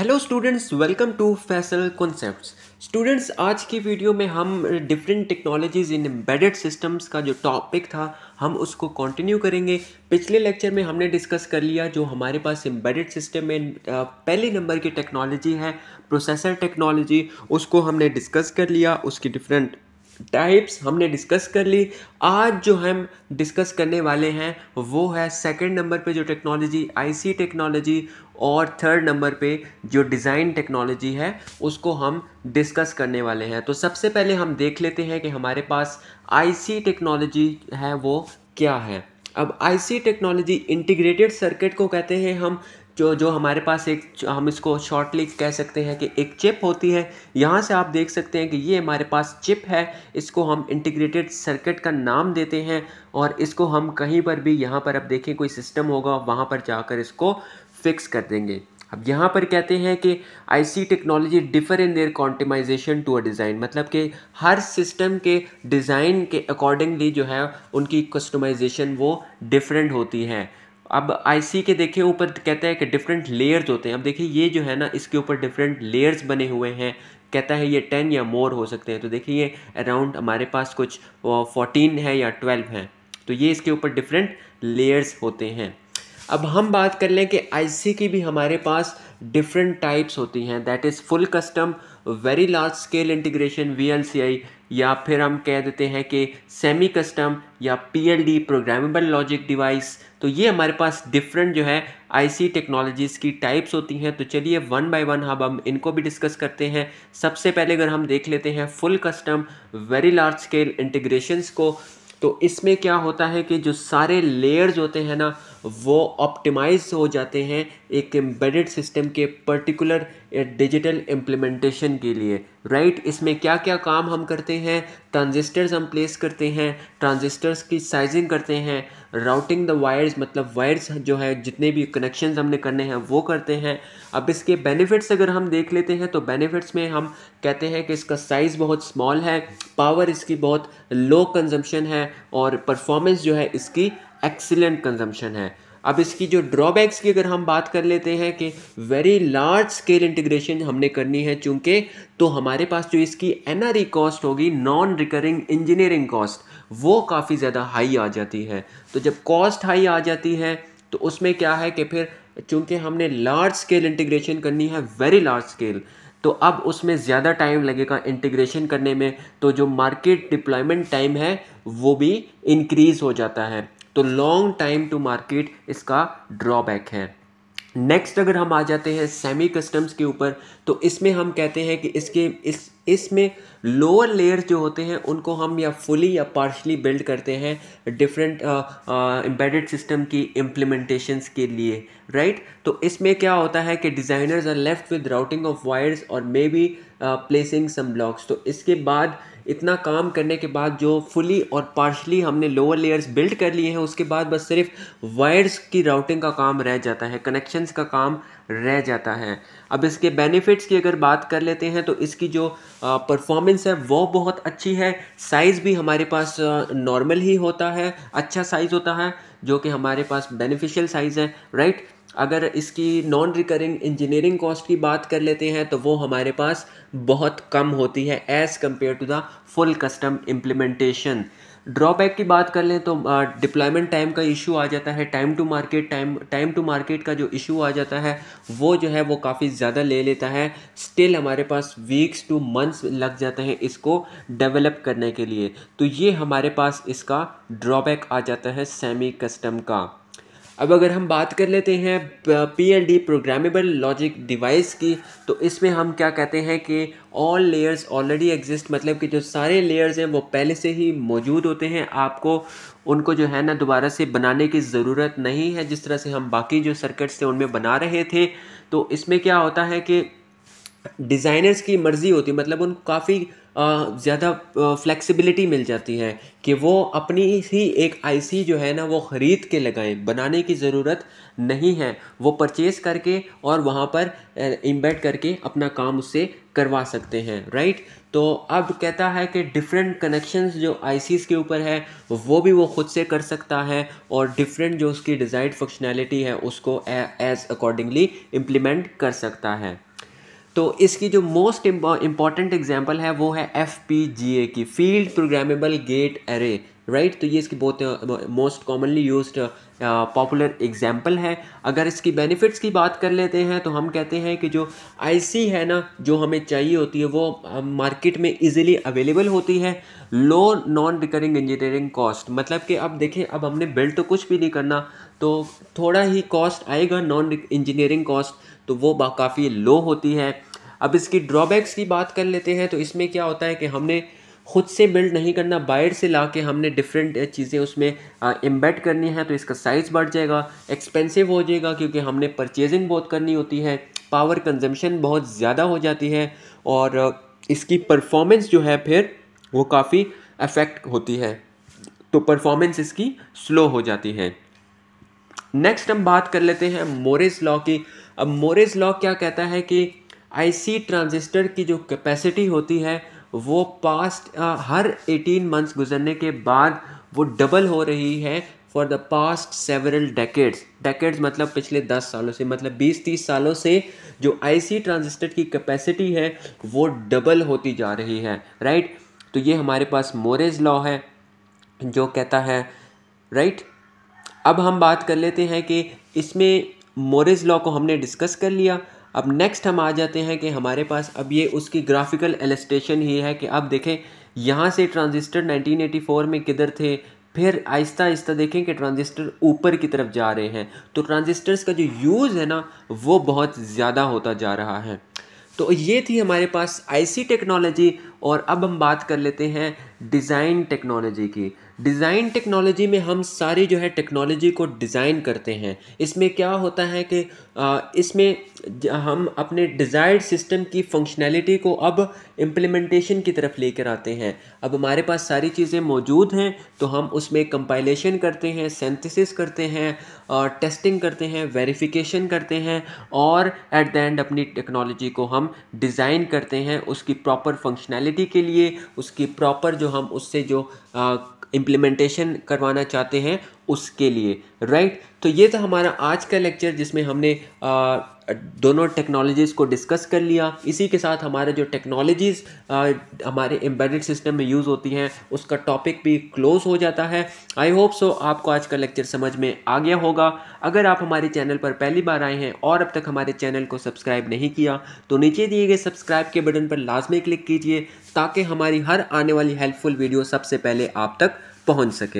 Hello students welcome to Faisal concepts students आज की video में हम different technologies in embedded systems का जो टॉपिक था हम उसको कंटिन्यू करेंगे पिछले लेक्चर में हमने डिस्कस कर लिया जो हमारे पास एम्बेडेड सिस्टम में पहले नंबर की टेक्नोलॉजी है प्रोसेसर टेक्नोलॉजी उसको हमने डिस्कस कर लिया उसकी डिफरेंट टाइप्स हमने डिस्कस कर ली आज जो हम डिस्कस करने वाले हैं वो है सेकंड नंबर पे जो टेक्नोलॉजी आईसी टेक्नोलॉजी और थर्ड नंबर पे जो डिज़ाइन टेक्नोलॉजी है उसको हम डिस्कस करने वाले हैं तो सबसे पहले हम देख लेते हैं कि हमारे पास आईसी टेक्नोलॉजी है वो क्या है अब आईसी टेक्नोलॉजी इंटीग्रेटेड सर्किट को कहते हैं हम जो जो हमारे पास एक हम इसको शॉर्टली कह सकते हैं कि एक चिप होती है यहाँ से आप देख सकते हैं कि ये हमारे पास चिप है इसको हम इंटीग्रेटेड सर्किट का नाम देते हैं और इसको हम कहीं पर भी यहाँ पर अब देखें कोई सिस्टम होगा वहाँ पर जाकर इसको फिक्स कर देंगे अब यहाँ पर कहते हैं कि IC technology differ in their customization to a design मतलब कि हर सिस्टम के डिज़ाइन के अकॉर्डिंगली जो है उनकी कस्टमाइजेशन वो डिफरेंट होती है अब आईसी के देखिए ऊपर कहता है कि डिफरेंट लेयर्स होते हैं अब देखिए ये जो है ना इसके ऊपर डिफरेंट लेयर्स बने हुए हैं कहता है ये टेन या मोर हो सकते हैं तो देखिए ये अराउंड हमारे पास कुछ फोर्टीन है या ट्वेल्व हैं तो ये इसके ऊपर डिफरेंट लेयर्स होते हैं अब हम बात कर लें कि आईसी की भी हमारे पास डिफरेंट टाइप्स होती हैं that is full custom very large scale integration we या फिर हम कह देते हैं कि सेमी कस्टम या पी प्रोग्रामेबल लॉजिक डिवाइस तो ये हमारे पास डिफरेंट जो है आईसी टेक्नोलॉजीज़ की टाइप्स होती हैं तो चलिए वन बाय वन हम हम इनको भी डिस्कस करते हैं सबसे पहले अगर हम देख लेते हैं full custom very large scale integration को तो इसमें क्या होता है कि जो सारे लेयर्स होते हैं ना वो ऑप्टिमाइज हो जाते हैं एक एम्बेडेड सिस्टम के पर्टिकुलर डिजिटल इम्प्लीमेंटेशन के लिए राइट right? इसमें क्या क्या काम हम करते हैं ट्रांजिस्टर्स हम प्लेस करते हैं ट्रांजिस्टर्स की साइजिंग करते हैं राउटिंग द वायर्स मतलब वायर्स जो है जितने भी कनेक्शंस हमने करने हैं वो करते हैं अब इसके बेनिफिट्स अगर हम देख लेते हैं तो बेनिफिट्स में हम कहते हैं कि इसका साइज़ बहुत स्मॉल है पावर इसकी बहुत लो कंजम्पशन है और परफॉर्मेंस जो है इसकी एक्सीलेंट कंजम्पशन है अब इसकी जो ड्रॉबैक्स की अगर हम बात कर लेते हैं कि वेरी लार्ज स्केल इंटीग्रेशन हमने करनी है चूँकि तो हमारे पास जो इसकी एन कॉस्ट e होगी नॉन रिकरिंग इंजीनियरिंग कॉस्ट वो काफ़ी ज़्यादा हाई आ जाती है तो जब कॉस्ट हाई आ जाती है तो उसमें क्या है कि फिर चूँकि हमने लार्ज स्केल इंटीग्रेशन करनी है वेरी लार्ज स्केल तो अब उसमें ज़्यादा टाइम लगेगा इंटीग्रेशन करने में तो जो मार्केट डिप्लॉयमेंट टाइम है वो भी इंक्रीज़ हो जाता है तो लॉन्ग टाइम टू मार्केट इसका ड्रॉबैक है नेक्स्ट अगर हम आ जाते हैं सेमी कस्टम्स के ऊपर तो इसमें हम कहते हैं कि इसके इस इसमें लोअर लेयर्स जो होते हैं उनको हम या फुली या पार्शली बिल्ड करते हैं डिफरेंट एम्बेडेड सिस्टम की इम्प्लीमेंटेशंस के लिए राइट right? तो इसमें क्या होता है कि designers are left with routing of wires और maybe placing some blocks तो इसके बाद इतना काम करने के बाद जो फुली और पार्शली हमने लोअर लेयर्स बिल्ड कर लिए हैं उसके बाद बस सिर्फ वायर्स की राउटिंग का काम रह जाता है कनेक्शंस का काम रह जाता है अब इसके बेनिफिट्स की अगर बात कर लेते हैं तो इसकी जो परफॉर्मेंस है वो बहुत अच्छी है साइज़ भी हमारे पास नॉर्मल ही होता है अच्छा साइज़ होता है जो कि हमारे पास बेनिफिशियल साइज़ है राइट अगर इसकी नॉन रिकरिंग इंजीनियरिंग कॉस्ट की बात कर लेते हैं तो वो हमारे पास बहुत कम होती है as compare to the full custom implementation drawback की बात कर लें तो डिप्लॉयमेंट टाइम का इशू आ जाता है time to market time time to market का जो इशू आ जाता है वो जो है वो काफ़ी ज़्यादा ले लेता है स्टिल हमारे पास वीक्स टू मंथ्स लग जाते हैं इसको डेवलप करने के लिए तो ये हमारे पास इसका ड्रॉबैक आ जाता है सेमी कस्टम का अब अगर हम बात कर लेते हैं डी प्रोग्रामेबल लॉजिक डिवाइस की तो इसमें हम क्या कहते हैं कि ऑल लेयर्स ऑलरेडी एग्जिस्ट मतलब कि जो सारे लेयर्स हैं वो पहले से ही मौजूद होते हैं आपको उनको जो है ना दोबारा से बनाने की ज़रूरत नहीं है जिस तरह से हम बाकी जो सर्किट्स थे उनमें बना रहे थे तो इसमें क्या होता है कि डिज़ाइनर्स की मर्ज़ी होती है मतलब उनको काफ़ी ज़्यादा फ्लेक्सिबिलिटी मिल जाती है कि वो अपनी ही एक आईसी जो है ना वो ख़रीद के लगाएं बनाने की ज़रूरत नहीं है वो परचेस करके और वहाँ पर इम्बेड करके अपना काम उससे करवा सकते हैं राइट तो अब कहता है कि डिफरेंट कनेक्शंस जो आई के ऊपर है वो भी वो खुद से कर सकता है और डिफरेंट जो उसकी डिज़ाइड फंक्शनैलिटी है उसको एज अकॉर्डिंगली इम्प्लीमेंट कर सकता है तो इसकी जो मोस्ट इम्पॉर्टेंट एग्जाम्पल है वो है एफ की field programmable gate array right तो ये इसकी बहुत most commonly use popular example है अगर इसकी बेनिफिट्स की बात कर लेते हैं तो हम कहते हैं कि जो आईसी है ना जो हमें चाहिए होती है वो मार्केट में इजीली अवेलेबल होती है low non recurring engineering cost मतलब कि अब देखें अब हमने बिल्ड तो कुछ भी नहीं करना तो थोड़ा ही कॉस्ट आएगा नॉन इंजीनियरिंग कॉस्ट तो वो काफ़ी लो होती है अब इसकी ड्रॉबैक्स की बात कर लेते हैं तो इसमें क्या होता है कि हमने खुद से बिल्ड नहीं करना बाहर से ला के हमने डिफरेंट चीज़ें उसमें इम्बेड करनी है तो इसका साइज़ बढ़ जाएगा एक्सपेंसिव हो जाएगा क्योंकि हमने परचेजिंग बहुत करनी होती है पावर कंजम्पशन बहुत ज़्यादा हो जाती है और इसकी परफॉर्मेंस जो है फिर वो काफ़ी अफेक्ट होती है तो परफॉर्मेंस इसकी स्लो हो जाती है नेक्स्ट हम बात कर लेते हैं मोरेज लॉ की अब मोरेज लॉ क्या कहता है कि आईसी ट्रांजिस्टर की जो कैपेसिटी होती है वो पास्ट हर 18 मंथ्स गुजरने के बाद वो डबल हो रही है for the past several decades decades मतलब पिछले 10 सालों से मतलब 20-30 सालों से जो आईसी ट्रांजिस्टर की कैपेसिटी है वो डबल होती जा रही है राइट तो ये हमारे पास मोरेज लॉ है जो कहता है राइट अब हम बात कर लेते हैं कि इसमें मोरेज लॉ को हमने डिस्कस कर लिया अब नेक्स्ट हम आ जाते हैं कि हमारे पास अब ये उसकी ग्राफिकल एलिस्टेशन ही है कि अब देखें यहाँ से ट्रांजिस्टर 1984 में किधर थे फिर आहिस्ता आहिस्ता देखें कि ट्रांजिस्टर ऊपर की तरफ जा रहे हैं तो ट्रांजिस्टर्स का जो यूज़ है ना वो बहुत ज़्यादा होता जा रहा है तो ये थी हमारे पास आईसी टेक्नोलॉजी और अब हम बात कर लेते हैं डिज़ाइन टेक्नोलॉजी की डिज़ाइन टेक्नोलॉजी में हम सारी जो है टेक्नोलॉजी को डिज़ाइन करते हैं इसमें क्या होता है कि इसमें हम अपने डिज़ायर्ड सिस्टम की फंक्शनैलिटी को अब इम्प्लीमेंटेशन की तरफ लेकर आते हैं अब हमारे पास सारी चीज़ें मौजूद हैं तो हम उसमें कंपाइलेशन करते हैं सेंथिसिस करते हैं और टेस्टिंग करते हैं वेरिफिकेशन करते हैं और एट द एंड अपनी टेक्नोलॉजी को हम डिज़ाइन करते हैं उसकी प्रॉपर फंक्शनैलिटी के लिए उसकी प्रॉपर जो हम उससे जो आ, इम्प्लीमेंटेशन करवाना चाहते हैं उसके लिए राइट right? तो ये था हमारा आज का लेक्चर जिसमें हमने आ, दोनों टेक्नोलॉजीज़ को डिस्कस कर लिया इसी के साथ हमारे जो टेक्नोलॉजीज़ हमारे एम्बेडेड सिस्टम में यूज़ होती हैं उसका टॉपिक भी क्लोज हो जाता है आई होप सो आपको आज का लेक्चर समझ में आ गया होगा अगर आप हमारे चैनल पर पहली बार आए हैं और अब तक हमारे चैनल को सब्सक्राइब नहीं किया तो नीचे दिए गए सब्सक्राइब के बटन पर लाजमी क्लिक कीजिए ताकि हमारी हर आने वाली हेल्पफुल वीडियो सबसे पहले आप तक पहुँच सके